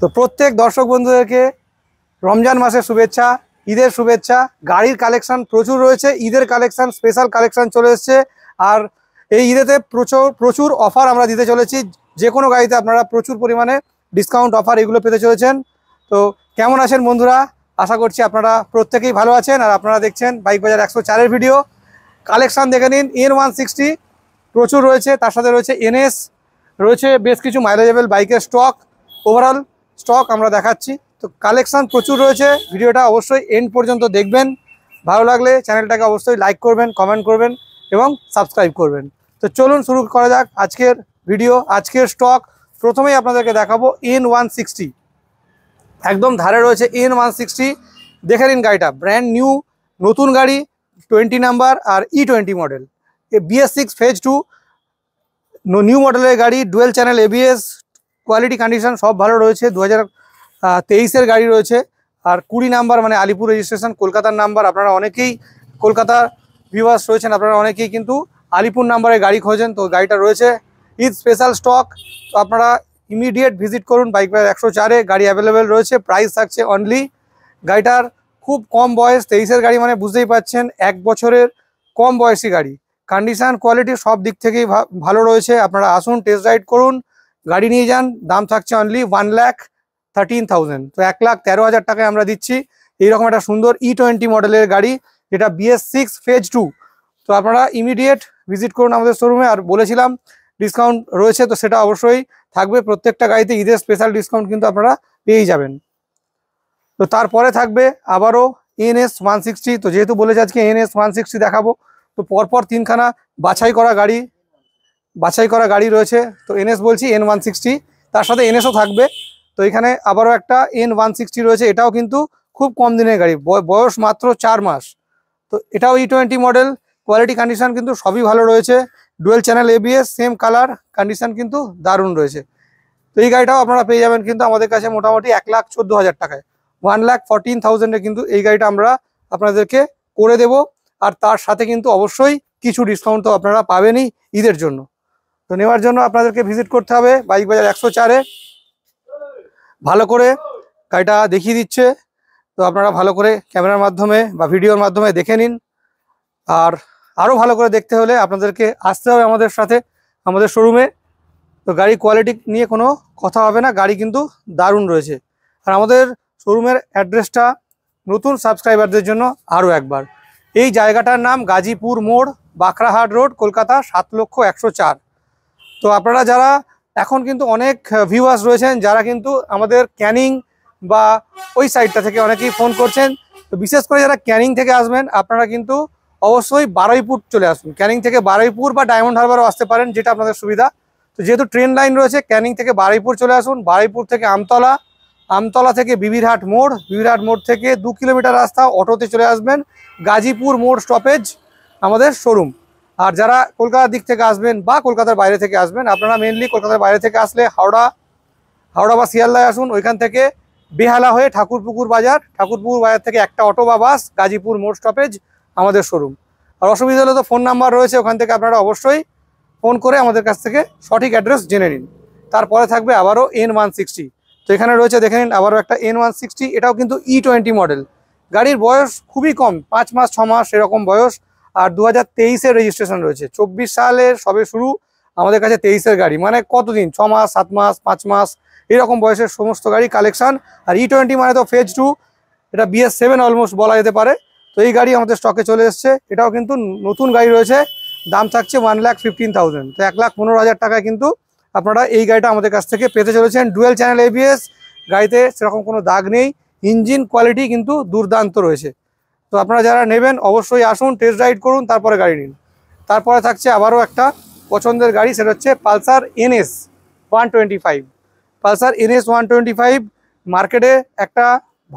তো প্রত্যেক দর্শক বন্ধুদেরকে রমজান মাসের শুভেচ্ছা ঈদের শুভেচ্ছা গাড়ির কালেকশান প্রচুর রয়েছে ঈদের কালেকশান স্পেশাল কালেকশান চলে এসছে আর এই ঈদেতে প্রচুর প্রচুর অফার আমরা দিতে চলেছি যে কোনো গাড়িতে আপনারা প্রচুর পরিমাণে ডিসকাউন্ট অফার এগুলো পেতে চলেছেন তো কেমন আছেন বন্ধুরা আশা করছি আপনারা প্রত্যেকেই ভালো আছেন আর আপনারা দেখছেন বাইক বাজার একশো চারের ভিডিও কালেকশান দেখে নিন এন ওয়ান সিক্সটি প্রচুর রয়েছে তার সাথে রয়েছে এনএস রয়েছে বেশ কিছু মাইলেজেবল বাইকের স্টক ওভারঅল স্টক আমরা দেখাচ্ছি তো কালেকশান প্রচুর রয়েছে ভিডিওটা অবশ্যই এন্ড পর্যন্ত দেখবেন ভালো লাগলে চ্যানেলটাকে অবশ্যই লাইক করবেন কমেন্ট করবেন এবং সাবস্ক্রাইব করবেন তো চলুন শুরু করা যাক আজকের ভিডিও আজকের স্টক প্রথমেই আপনাদেরকে দেখাবো এন ওয়ান সিক্সটি একদম ধারে রয়েছে এন ওয়ান সিক্সটি দেখে নিন গাড়িটা ব্র্যান্ড নিউ নতুন গাড়ি টোয়েন্টি নাম্বার আর ই টোয়েন্টি মডেল এ BS six phase two new মডেলের গাড়ি dual channel ABS quality condition সব ভালো রয়েছে দু হাজার তেইশের গাড়ি রয়েছে আর কুড়ি নাম্বার মানে আলিপুর রেজিস্ট্রেশন কলকাতার নাম্বার আপনারা অনেকেই কলকাতার ভিউয়ার্স রয়েছেন আপনারা অনেকেই কিন্তু আলিপুর নাম্বারে গাড়ি খোঁজেন তো গাড়িটা রয়েছে ঈদ স্পেশাল স্টক তো আপনারা ইমিডিয়েট ভিজিট করুন বাইক বাইক একশো চারে গাড়ি অ্যাভেলেবেল রয়েছে প্রাইস থাকছে অনলি গাড়িটার খুব কম বয়স তেইশের গাড়ি মানে বুঝতেই পাচ্ছেন এক বছরের কম বয়সী গাড়ি কন্ডিশান কোয়ালিটি সব দিক থেকেই ভালো রয়েছে আপনারা আসুন টেস্ট রাইড করুন গাড়ি নিয়ে যান দাম থাকছে only one lakh thirteen thousand তো এক লাখ তেরো হাজার টাকায় আমরা দিচ্ছি এইরকম একটা সুন্দর ই টোয়েন্টি মডেলের গাড়ি যেটা বিএস সিক্স ফেজ টু তো আপনারা ইমিডিয়েট ভিজিট করুন আমাদের শোরুমে আর বলেছিলাম ডিসকাউন্ট রয়েছে তো সেটা অবশ্যই থাকবে প্রত্যেকটা গাড়িতে ঈদের স্পেশাল ডিসকাউন্ট কিন্তু আপনারা পেয়েই যাবেন তো তারপরে থাকবে আবারও এনএস ওয়ান সিক্সটি তো যেহেতু বলেছে আজকে এনএস ওয়ান সিক্সটি দেখাবো তো পরপর তিনখানা বাছাই করা গাড়ি বাছাই করা গাড়ি রয়েছে তো এনএস বলছি এন ওয়ান সিক্সটি তার সাথে এনএসও থাকবে তো এখানে আবারও একটা এন ওয়ান সিক্সটি রয়েছে এটাও কিন্তু খুব কম দিনের গাড়ি বয়স মাত্র চার মাস তো এটাও E twenty model quality condition কিন্তু সবই ভালো রয়েছে dual channel ABS same colour condition কিন্তু দারুণ রয়েছে তো এই গাড়িটাও আপনারা পেয়ে যাবেন কিন্তু আমাদের কাছে মোটামুটি এক লাখ চোদ্দো হাজার টাকায় ওয়ান লাখ ফর্টিন থাউজেন্ডে কিন্তু এই গাড়িটা আমরা আপনাদেরকে করে দেব আর তার সাথে কিন্তু অবশ্যই কিছু ডিসকাউন্ট তো আপনারা পাবেনই ঈদের জন্য তো নেওয়ার জন্য আপনাদেরকে ভিজিট করতে হবে বাইক বাজার একশো চারে ভালো করে গাড়িটা দেখিয়ে দিচ্ছে তো আপনারা ভালো করে ক্যামেরার মাধ্যমে বা ভিডিওর মাধ্যমে দেখে নিন আর আরও ভালো করে দেখতে হলে আপনাদেরকে আসতে হবে আমাদের সাথে আমাদের শোরুমে তো গাড়ি কোয়ালিটি নিয়ে কোনো কথা হবে না গাড়ি কিন্তু দারুণ রয়েছে আর আমাদের শোরুমের অ্যাড্রেসটা নতুন সাবস্ক্রাইবারদের জন্য আরও একবার এই জায়গাটার নাম গাজীপুর মোড় বাঁকড়াহাট রোড কলকাতা সাত লক্ষ একশো চার তো আপনারা যারা এখন কিন্তু অনেক ভিউয়ার্স রয়েছেন যারা কিন্তু আমাদের ক্যানিং বা ওই সাইডটা থেকে অনেকেই ফোন করছেন তো বিশেষ করে যারা ক্যানিং থেকে আসবেন আপনারা কিন্তু অবশ্যই বারুইপুর চলে আসুন ক্যানিং থেকে বারুইপুর বা ডায়মন্ড হারবারও আসতে পারেন যেটা আপনাদের সুবিধা তো যেহেতু ট্রেন লাইন রয়েছে ক্যানিং থেকে বারুইপুর চলে আসুন বারুইপুর থেকে আমতলা আমতলা থেকে বিবিরহাট মোড় বিবিরহাট মোড় থেকে দু কিলোমিটার রাস্তা অটোতে চলে আসবেন গাজীপুর মোড় স্টপেজ আমাদের শোরুম আর যারা কলকাতার দিক থেকে আসবেন বা কলকাতার বাইরে থেকে আসবেন আপনারা মেনলি কলকাতার বাইরে থেকে আসলে হাওড়া হাওড়া বা শিয়ালদায় আসুন ওইখান থেকে বেহালা হয়ে ঠাকুরপুকুর বাজার ঠাকুরপুকুর বাজার থেকে একটা অটো বা বাস গাজীপুর মোড় স্টপেজ আমাদের শোরুম আর অসুবিধা হলে তো ফোন নাম্বার রয়েছে ওখান থেকে আপনারা অবশ্যই ফোন করে আমাদের কাছ থেকে সঠিক অ্যাড্রেস জেনে নিন তারপরে থাকবে আবারও এন ওয়ান সিক্সটি তো এখানে রয়েছে দেখে নিন আবারও একটা এন ওয়ান সিক্সটি এটাও কিন্তু ই টোয়েন্টি মডেল গাড়ির বয়স খুবই কম পাঁচ মাস ছ মাস এরকম বয়স আর দু হাজার তেইশের রেজিস্ট্রেশন রয়েছে চব্বিশ সালের সবে শুরু আমাদের কাছে তেইশের গাড়ি মানে কতদিন ছ মাস সাত মাস পাঁচ মাস এরকম বয়সের সমস্ত গাড়ি কালেকশন আর ই e টোয়েন্টি মানে তো ফেজ টু এটা বিএস সেভেন অলমোস্ট বলা যেতে পারে তো এই গাড়ি আমাদের স্টকে চলে এসছে এটাও কিন্তু নতুন গাড়ি রয়েছে দাম থাকছে ওয়ান লাখ ফিফটিন থাউজেন্ড তো এক লাখ পনেরো হাজার টাকায় কিন্তু আপনারা এই গাড়িটা আমাদের কাছ থেকে পেতে চলেছেন ডুয়েল চ্যানেল এবিএস গাড়িতে সেরকম কোনো দাগ নেই ইঞ্জিন কোয়ালিটি কিন্তু দুর্দান্ত রয়েছে তো আপনারা যারা নেবেন অবশ্যই আসুন টেস্ট রাইড করুন তারপরে গাড়ি নিন তারপরে থাকছে আবারও একটা পছন্দের গাড়ি সেটা হচ্ছে Pulsar NS one twenty five Pulsar NS one twenty five মার্কেটে একটা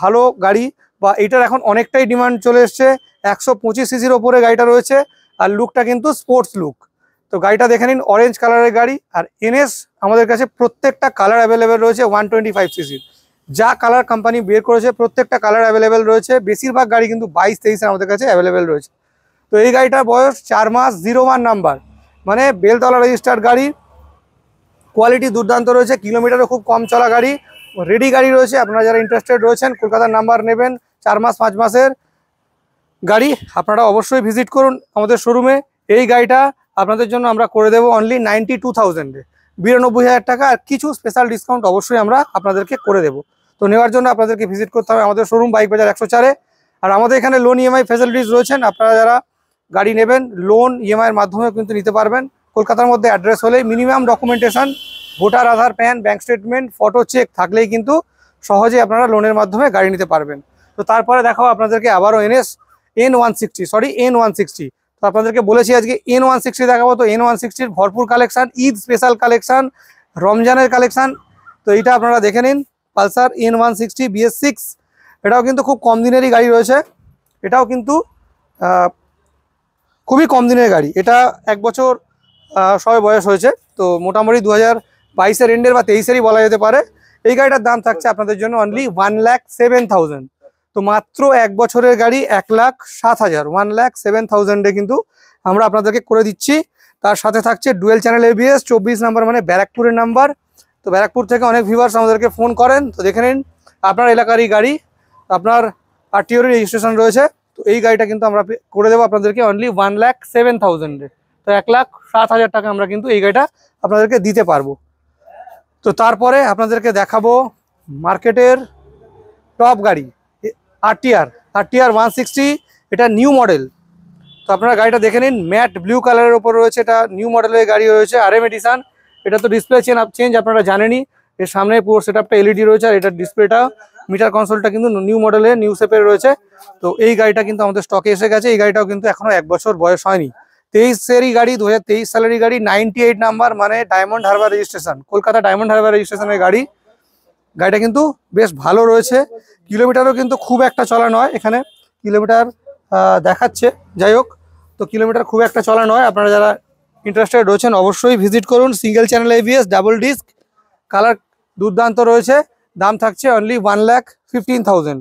ভালো গাড়ি বা এটার এখন অনেকটাই ডিমান্ড চলে এসছে একশো পঁচিশ সিসির ওপরে গাড়িটা রয়েছে আর লুকটা কিন্তু স্পোর্টস লুক তো গাড়িটা দেখে নিন অরেঞ্জ কালারের গাড়ি আর এনএস আমাদের কাছে প্রত্যেকটা কালার অ্যাভেলেবেল রয়েছে ওয়ান টোয়েন্টি ফাইভ সিসির যা কালার কোম্পানি বের করেছে প্রত্যেকটা কালার অ্যাভেলেবেল রয়েছে বেশিরভাগ গাড়ি কিন্তু বাইশ তেইশে আমাদের কাছে অ্যাভেলেবেল রয়েছে তো এই গাড়িটার বয়স চার মাস জিরো ওয়ান নাম্বার মানে বেলতলা রেজিস্টার্ড গাড়ি কোয়ালিটি দুর্দান্ত রয়েছে কিলোমিটারও খুব কম চলা গাড়ি রেডি গাড়ি রয়েছে আপনারা যারা ইন্টারেস্টেড রয়েছেন কলকাতার নাম্বার নেবেন চার মাস পাঁচ মাসের গাড়ি আপনারা অবশ্যই ভিজিট করুন আমাদের শোরুমে এই গাড়িটা আপনাদের জন্য আমরা করে দেবো অনলি নাইনটি টু থাউজেন্ডে বিরানব্বই হাজার টাকা আর কিছু স্পেশাল ডিসকাউন্ট অবশ্যই আমরা আপনাদেরকে করে দেবো তো নেওয়ার জন্য আপনাদেরকে ভিজিট করতে হবে আমাদের শোরুম বাইক বাজার একশো চারে আর আমাদের এখানে লোন ইএমআই ফেসিলিটিস রয়েছেন আপনারা যারা গাড়ি নেবেন লোন ইএমআইয়ের মাধ্যমেও কিন্তু নিতে পারবেন কলকাতার মধ্যে অ্যাড্রেস হলে minimum documentation voter Aadhaar PAN bank statement photo cheque থাকলেই কিন্তু সহজে আপনারা লোনের মাধ্যমে গাড়ি নিতে পারবেন তো তারপরে দেখাও আপনাদেরকে আবারও NS N one sixty sorry N one sixty তো আপনাদেরকে বলেছি আজকে এন ওয়ান সিক্সটি দেখাবো তো এন ওয়ান সিক্সটির ভরপুর কালেকশান ঈদ স্পেশাল কালেকশান রমজানের কালেকশান তো এটা আপনারা দেখে নিন Pulsar N one sixty BS six এটাও কিন্তু খুব কম দিনেরই গাড়ি রয়েছে এটাও কিন্তু খুবই কম দিনের গাড়ি এটা এক বছর সবে বয়স হয়েছে তো মোটামুটি দু হাজার বাইশের এন্ডের বা তেইশেরই বলা যেতে পারে এই গাড়িটার দাম থাকছে আপনাদের জন্য only one lakh seven thousand তো মাত্র এক বছরের গাড়ি এক লাখ সাত হাজার ওয়ান ল্যাখ সেভেন থাউজেন্ডে কিন্তু আমরা আপনাদেরকে করে দিচ্ছি তার সাথে থাকছে ডুয়েল চ্যানেল এবিএস চব্বিশ নাম্বার মানে ব্যারাকপুরের নাম্বার তো ব্যারাকপুর থেকে অনেক ভিউয়ার্স আমাদেরকে ফোন করেন তো দেখে নিন আপনার এলাকারই গাড়ি আপনার আরটিওর রেজিস্ট্রেশন রয়েছে তো এই গাড়িটা কিন্তু আমরা করে দেবো আপনাদেরকে অনলি ওয়ান লাখ সেভেন থাউজেন্ডে তো এক লাখ সাত হাজার টাকা আমরা কিন্তু এই গাড়িটা আপনাদেরকে দিতে পারবো তো তারপরে আপনাদেরকে দেখাবো মার্কেটের টপ গাড়ি আরটিআর আরটিআর ওয়ান সিক্সটি এটা নিউ মডেল তো আপনারা গাড়িটা দেখে নিন ম্যাট ব্লু কালারের ওপর রয়েছে এটা নিউ মডেলের গাড়ি রয়েছে আর এম এটা তো ডিসপ্লে চেন আপ চেঞ্জ আপনারা জানেনই এর সামনে পুরো সেট আপটা এলইডি রয়েছে আর এটার ডিসপ্লেটা মিটার কনসোলটা কিন্তু নিউ মডেলের নিউ শেপের রয়েছে তো এই গাড়িটা কিন্তু আমাদের স্টকে এসে গেছে এই গাড়িটাও কিন্তু এখনো এক বছর বয়স হয়নি তেইশেরই গাড়ি দু হাজার তেইশ সালেরই গাড়ি নাইনটি এইট নাম্বার মানে ডায়মন্ড হারবার রেজিস্ট্রেশন কলকাতা ডায়মন্ড হারবার রেজিস্ট্রেশনের গাড়ি গাড়িটা কিন্তু বেশ ভালো রয়েছে কিলোমিটারও কিন্তু খুব একটা চলা নয় এখানে কিলোমিটার দেখাচ্ছে যাই হোক তো কিলোমিটার খুব একটা চলা নয় আপনারা যারা ইন্টারেস্টেড রয়েছেন অবশ্যই ভিজিট করুন single channel AVS double disk colour দুর্দান্ত রয়েছে দাম থাকছে only one lakh fifteen thousand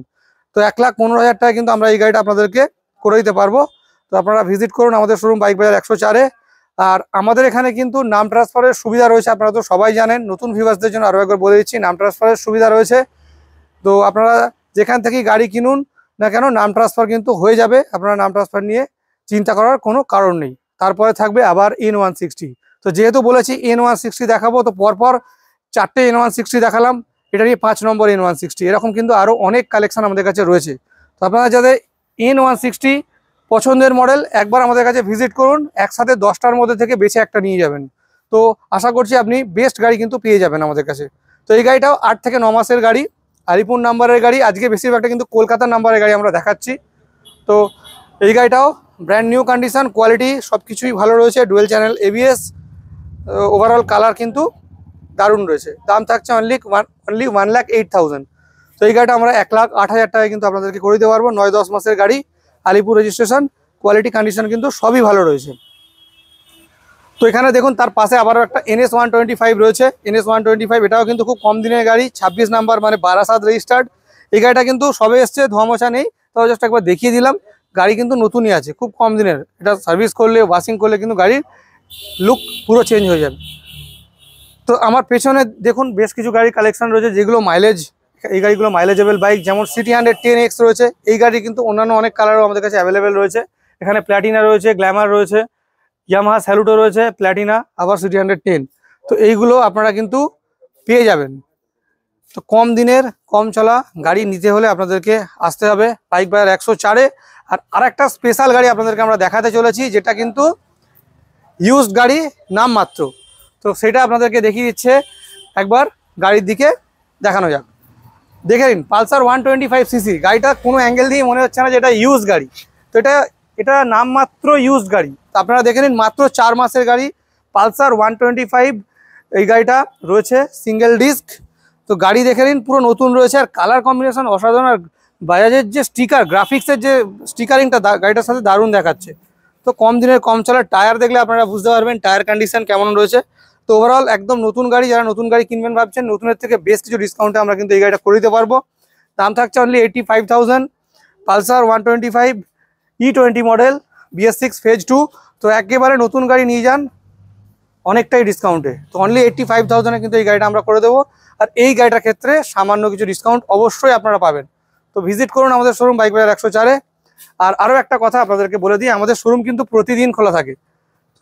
তো এক লাখ পনেরো হাজার টাকা কিন্তু আমরা এই গাড়িটা আপনাদেরকে করে দিতে পারবো তো আপনারা ভিজিট করুন আমাদের শোরুম বাইক বাজার একশো চারে আর আমাদের এখানে কিন্তু নাম ট্রান্সফারের সুবিধা রয়েছে আপনারা তো সবাই জানেন নতুন ভিভার্সদের জন্য আরও একবার বলে দিচ্ছি নাম ট্রান্সফারের সুবিধা রয়েছে তো আপনারা যেখান থেকেই গাড়ি কিনুন না কেন নাম ট্রান্সফার কিন্তু হয়ে যাবে আপনারা নাম ট্রান্সফার নিয়ে চিন্তা করার কোনো কারণ নেই তারপরে থাকবে আবার এন ওয়ান সিক্সটি তো যেহেতু বলেছি এন ওয়ান সিক্সটি দেখাবো তো পরপর চারটে এন ওয়ান সিক্সটি দেখালাম এটা নিয়ে পাঁচ নম্বর এন ওয়ান সিক্সটি এরকম কিন্তু আরও অনেক কালেকশান আমাদের কাছে রয়েছে তো আপনারা যাদের এন ওয়ান সিক্সটি পছন্দের মডেল একবার আমাদের কাছে ভিজিট করুন একসাথে দশটার মধ্যে থেকে বেছে একটা নিয়ে যাবেন তো আশা করছি আপনি বেস্ট গাড়ি কিন্তু পেয়ে যাবেন আমাদের কাছে তো এই গাড়িটাও আট থেকে ন মাসের গাড়ি আলিপুর নাম্বারের গাড়ি আজকে বেশিরভাগটা কিন্তু কলকাতার নাম্বারের গাড়ি আমরা দেখাচ্ছি তো এই গাড়িটাও ব্র্যান্ড নিউ কন্ডিশন কোয়ালিটি সব কিছুই ভালো রয়েছে dual channel ABS overall colour কিন্তু দারুণ রয়েছে দাম থাকছে only one only one lakh eight thousand তো এই গাড়িটা আমরা এক লাখ আট হাজার টাকায় কিন্তু আপনাদেরকে করে দিতে পারবো নয় দশ মাসের গাড়ি আলিপুর রেজিস্ট্রেশন কোয়ালিটি কন্ডিশন কিন্তু সবই ভালো রয়েছে তো এখানে দেখুন তার পাশে আবারও একটা এনএস ওয়ান টোয়েন্টি ফাইভ রয়েছে এনএস ওয়ান টোয়েন্টি ফাইভ এটাও কিন্তু খুব কম দিনের গাড়ি ছাব্বিশ নাম্বার মানে বারাসাত রেজিস্টার্ড এই গাড়িটা কিন্তু সবে এসছে ধোয়ামোছা নেই তবে জাস্ট একবার দেখিয়ে দিলাম গাড়ি কিন্তু নতুনই আছে খুব কম দিনের এটা সার্ভিস করলে ওয়াশিং করলে কিন্তু গাড়ির লুক পুরো চেঞ্জ হয়ে যাবে তো আমার পেছনে দেখুন বেশ কিছু গাড়ির কালেকশন রয়েছে যেগুলো মাইলেজ এই গাড়িগুলো মাইলেজেবল বাইক যেমন সিটি হান্ড্রেড টেন এক্স রয়েছে এই গাড়ি কিন্তু অন্যান্য অনেক কালারও আমাদের কাছে অ্যাভেলেবেল রয়েছে এখানে প্ল্যাটিনা রয়েছে গ্ল্যামার রয়েছে ইয়ামাহা স্যালুটো রয়েছে প্ল্যাটিনা আবার সিটি হান্ড্রেড টেন তো এইগুলো আপনারা কিন্তু পেয়ে যাবেন তো কম দিনের কম চলা গাড়ি নিতে হলে আপনাদেরকে আসতে হবে বাইক বাজার একশো চারে আর আর একটা স্পেশাল গাড়ি আপনাদেরকে আমরা দেখাতে চলেছি যেটা কিন্তু ইউজড গাড়ি নাম মাত্র তো সেটা আপনাদেরকে দেখিয়ে দিচ্ছে একবার গাড়ির দিকে দেখানো যাক দেখে নিন Pulsar one twenty five CC গাড়িটা কোনো অ্যাঙ্গেল দিয়ে মনে হচ্ছে না যে এটা ইউজ গাড়ি তো এটা এটা নামমাত্র ইউজ গাড়ি আপনারা দেখে নিন মাত্র চার মাসের গাড়ি পালসার ওয়ান টোয়েন্টি ফাইভ এই গাড়িটা রয়েছে সিঙ্গেল ডিস্ক তো গাড়ি দেখে নিন পুরো নতুন রয়েছে আর কালার কম্বিনেশন অসাধারণ আর বাজাজের যে স্টিকার গ্রাফিক্সের যে স্টিকারিংটা গাড়িটার সাথে দারুণ দেখাচ্ছে তো কম দিনের কম চলার টায়ার দেখলে আপনারা বুঝতে পারবেন টায়ার কন্ডিশন কেমন রয়েছে তো ওভারঅল একদম নতুন গাড়ি যারা নতুন গাড়ি কিনবেন ভাবছেন নতুনের থেকে বেশ কিছু ডিসকাউন্টে আমরা কিন্তু এই গাড়িটা করে দিতে পারবো দাম থাকছে only eighty five thousand Pulsar one twenty five E twenty model BS six phase two তো একেবারে নতুন গাড়ি নিয়ে যান অনেকটাই ডিসকাউন্টে তো অনলি এইট্টি ফাইভ থাউজেন্ডে কিন্তু এই গাড়িটা আমরা করে দেবো আর এই গাড়িটার ক্ষেত্রে সামান্য কিছু ডিসকাউন্ট অবশ্যই আপনারা পাবেন তো ভিজিট করুন আমাদের শোরুম বাইক বাজার একশো চারে আর আরও একটা কথা আপনাদেরকে বলে দিই আমাদের শোরুম কিন্তু প্রতিদিন খোলা থাকে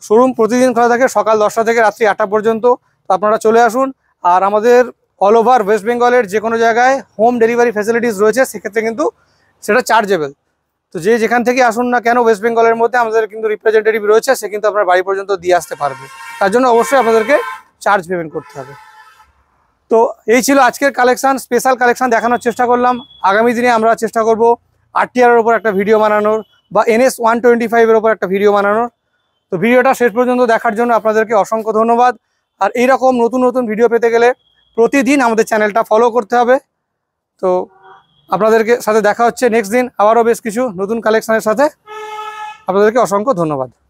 শোরুম প্রতিদিন খোলা থাকে সকাল দশটা থেকে রাত্রি আটটা পর্যন্ত আপনারা চলে আসুন আর আমাদের অল ওভার ওয়েস্ট বেঙ্গলের যে কোনো জায়গায় হোম ডেলিভারি ফ্যাসিলিটিস রয়েছে সেক্ষেত্রে কিন্তু সেটা চার্জেবল তো যে যেখান থেকে আসুন না কেন ওয়েস্ট বেঙ্গলের মধ্যে আমাদের কিন্তু রিপ্রেজেন্টেটিভ রয়েছে সে কিন্তু আপনার বাড়ি পর্যন্ত দিয়ে আসতে পারবে তার জন্য অবশ্যই আপনাদেরকে চার্জ পেমেন্ট করতে হবে তো এই ছিল আজকের কালেকশান স্পেশাল কালেকশান দেখানোর চেষ্টা করলাম আগামী দিনে আমরা চেষ্টা করব আরটিআরের ওপর একটা ভিডিও বানানোর বা এনএস ওয়ান টোয়েন্টি ফাইভের ওপর একটা ভিডিও বানানোর তো ভিডিওটা শেষ পর্যন্ত দেখার জন্য আপনাদেরকে অসংখ্য ধন্যবাদ আর এইরকম নতুন নতুন ভিডিও পেতে গেলে প্রতিদিন আমাদের চ্যানেলটা ফলো করতে হবে তো আপনাদেরকে সাথে দেখা হচ্ছে নেক্সট দিন আবারও বেশ কিছু নতুন কালেকশানের সাথে আপনাদেরকে অসংখ্য ধন্যবাদ